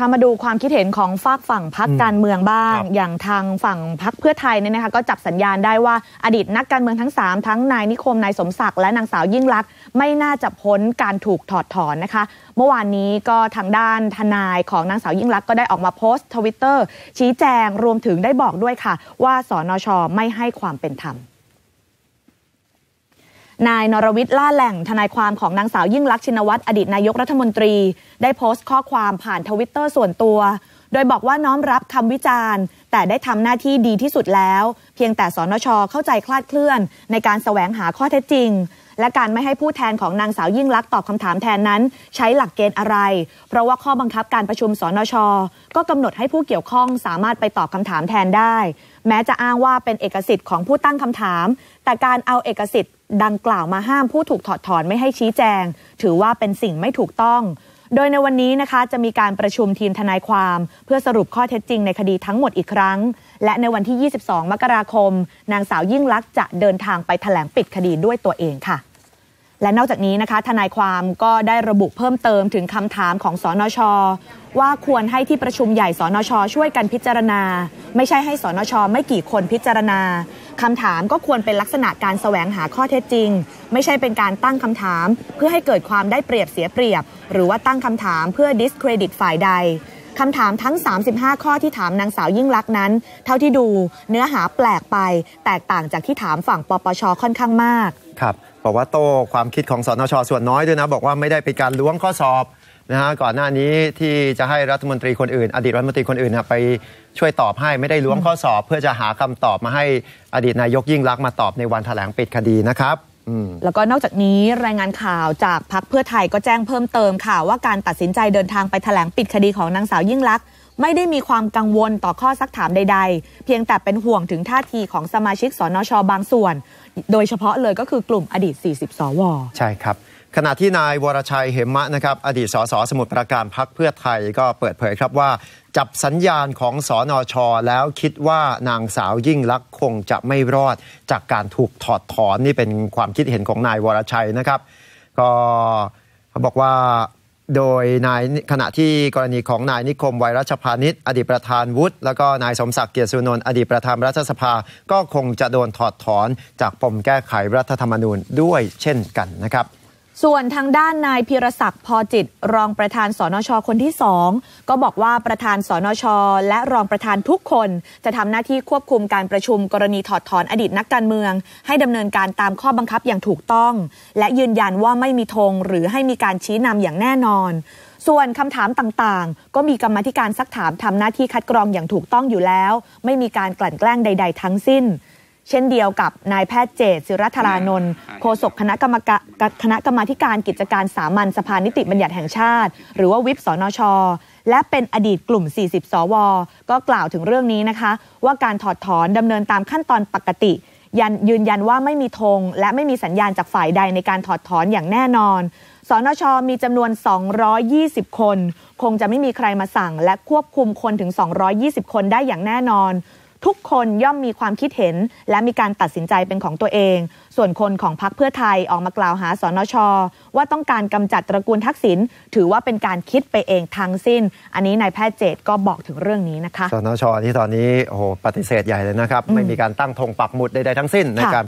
ถ้ามาดูความคิดเห็นของฝากฝั่งพักการเมืองบ้าง อย่างทางฝั่งพักเพื่อไทยเนี่ยนะคะก็จับสัญญาณได้ว่าอดีตนักการเมืองทั้ง3ทั้งนายนิคมนายสมศักดิ์และนางสาวยิ่งลักษณ์ไม่น่าจะพ้นการถูกถอดถอนนะคะ เมื่อวานนี้ก็ทางด้านทนายของนางสาวยิ่งลักษณ์ก็ได้ออกมาโพสต์ทวิตเตอร์ชี้แจงรวมถึงได้บอกด้วยค่ะ ว่า สนชไม่ให้ความเป็นธรรมนายนรวิทย์ล่าแหล่งทนายความของนางสาวยิ่งลักชินวัตรอดีตนายกรัฐมนตรี ได้โพสต์ข้อความผ่านทวิตเตอร์ส่วนตัวโดยบอกว่าน้อมรับคำวิจารณ์ แต่ได้ทำหน้าที่ดีที่สุดแล้ว เพียงแต่สนชเข้าใจคลาดเคลื่อน ในการสแสวงหาข้อเท็จจริง และการไม่ให้ผู้แทนของนางสาวยิ่งลักษณ์ตอบคำถามแทนนั้น ใช้หลักเกณฑ์อะไร เพราะว่าข้อบังคับการประชุมสนช ก็กำหนดให้ผู้เกี่ยวข้องสามารถไปตอบคำถามแทนได้ แม้จะอ้างว่าเป็นเอกสิทธิ์ของผู้ตั้งคำถาม แต่การเอาเอกสิทธิ์ ดังกล่าวมาห้ามผู้ถูกถอดถอนไม่ให้ชี้แจง ถือว่าเป็นสิ่งไม่ถูกต้องโดยในวันนี้นะคะจะมีการประชุมทีมทนายความ เพื่อสรุปข้อเท็จจริงในคดีทั้งหมดอีกครั้ง และในวันที่ 22 มกราคม นางสาวยิ่งลักษณ์จะเดินทางไปแถลงปิดคดีด้วยตัวเองค่ะ และนอกจากนี้นะคะ ทนายความก็ได้ระบุเพิ่มเติมถึงคำถามของสอนชว่าควรให้ที่ประชุมใหญ่สอนชช่วยกันพิจารณา ไม่ใช่ให้สอนชไม่กี่คนพิจารณาคำถามก็ควรเป็นลักษณะการแสวงหาข้อเท็จจริง ไม่ใช่เป็นการตั้งคำถาม เพื่อให้เกิดความได้เปรียบเสียเปรียบ หรือว่าตั้งคำถามเพื่อดิสเครดิตฝ่ายใด คำถามทั้ง 35 ข้อที่ถามนางสาวยิ่งลักษณ์นั้น เท่าที่ดูเนื้อหาแปลกไป แตกต่างจากที่ถามฝั่งปปชค่อนข้างมาก ครับบอกว่าโต้ความคิดของสนชส่วนน้อยด้วยนะ บอกว่าไม่ได้เป็นการล้วงข้อสอบนะฮะก่อนหน้านี้ที่จะให้รัฐมนตรีคนอื่น อดีตรัฐมนตรีคนอื่นนะไปช่วยตอบให้ไม่ได้ล้วงข้อสอบ เพื่อจะหาคำตอบมาให้อดีตนายกยิ่งลักษณ์มาตอบในวันแถลงปิดคดีนะครับแล้วก็นอกจากนี้รายงานข่าวจากพักเพื่อไทยก็แจ้งเพิ่มเติมข่าวว่าการตัดสินใจเดินทางไปแถลงปิดคดีของนางสาวยิ่งลักษณ์ไม่ได้มีความกังวลต่อข้อซักถามใด ๆ เพียงแต่เป็นห่วงถึงท่าทีของสมาชิกสนชบางส่วน โดยเฉพาะเลยก็คือกลุ่มอดีต 40 สวใช่ครับขณะที่นายวรชัยเหมมะนะครับอดีตสสสมุทรปราการพักเพื่อไทยก็เปิดเผยครับว่า จับสัญญาณของสอนอชอแล้วคิดว่านางสาวยิ่งลักษณ์คงจะไม่รอดจากการถูกถอดถอนนี่เป็นความคิดเห็นของนายวรชัยนะครับ ก็เขาบอกว่าโดยนายขณะที่กรณีของนายนิคมไวรัชพาณิชย์อดีตประธานวุฒิแล้วก็นายสมศักดิ์เกียรติสุนนท์อดีตประธานรัฐสภาก็คงจะโดนถอดถอนจากปมแก้ไขรัฐธรรมนูญด้วยเช่นกันนะครับส่วนทางด้านนายพิรศักดิ์พอจิต รองประธานสนชคนที่สองก็บอกว่าประธานสนชและรองประธานทุกคน จะทำหน้าที่ควบคุมการประชุมกรณีถอดถอนอดีตนักการเมือง ให้ดำเนินการตามข้อบังคับอย่างถูกต้อง และยืนยันว่าไม่มีธงหรือให้มีการชี้นำอย่างแน่นอน ส่วนคำถามต่างๆ ก็มีกรรมธิการซักถามทำหน้าที่คัดกรองอย่างถูกต้องอยู่แล้ว ไม่มีการกลั่นแกล้งใด ๆทั้งสิ้นเช่นเดียวกับนายแพทย์เจตศิรัธารานนท์โฆษกคณะกรรมคณะกรรมาการกิจการสามัญสภานิติบัญญัติแห่งชาติ หรือว่าวิปสนชและเป็นอดีตกลุ่ม 40 สวก็กล่าวถึงเรื่องนี้นะคะ ว่าการถอดถอนดำเนินตามขั้นตอนปกติยันยืนยันว่าไม่มีธงและไม่มีสัญญาณจากฝ่ายใดในการถอดถอนอย่างแน่นอนสนชมีจำนวน 220 คน คงจะไม่มีใครมาสั่ง และควบคุมคนถึง 220 คนได้อย่างแน่นอนทุกคนย่อมมีความคิดเห็นและมีการตัดสินใจเป็นของตัวเอง ส่วนคนของพรรคเพื่อไทยออกมากล่าวหาสนช ว่าต้องการกำจัดตระกูลทักษิณถือว่าเป็นการคิดไปเองทั้งสิ้น อันนี้นายแพทย์เจตก็บอกถึงเรื่องนี้นะคะ สนชนี่ตอนนี้ โอ้โหปฏิเสธใหญ่เลยนะครับ ไม่มีการตั้งธงปักหมุดใดๆทั้งสิ้นในการ